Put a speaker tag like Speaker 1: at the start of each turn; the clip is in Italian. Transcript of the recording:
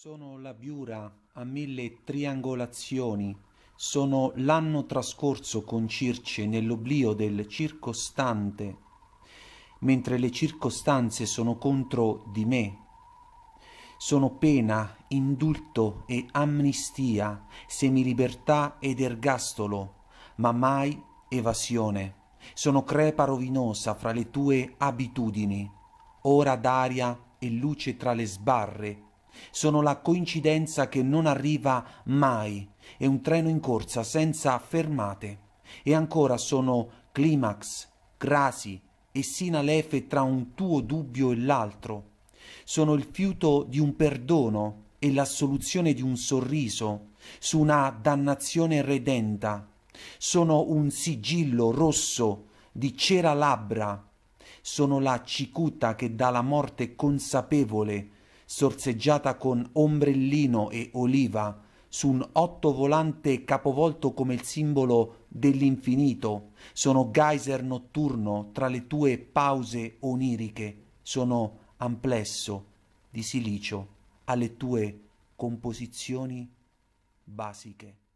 Speaker 1: Sono la Biura a mille triangolazioni, sono l'anno trascorso con Circe nell'oblio del circostante, mentre le circostanze sono contro di me. Sono pena, indulto e amnistia, semilibertà ed ergastolo, ma mai evasione. Sono crepa rovinosa fra le tue abitudini, ora d'aria e luce tra le sbarre sono la coincidenza che non arriva mai, è un treno in corsa senza fermate. E ancora sono climax, crasi e sinalefe tra un tuo dubbio e l'altro. Sono il fiuto di un perdono e l'assoluzione di un sorriso su una dannazione redenta. Sono un sigillo rosso di cera labbra. Sono la cicuta che dà la morte consapevole sorseggiata con ombrellino e oliva, su un otto volante capovolto come il simbolo dell'infinito, sono geyser notturno tra le tue pause oniriche, sono amplesso di silicio alle tue composizioni basiche.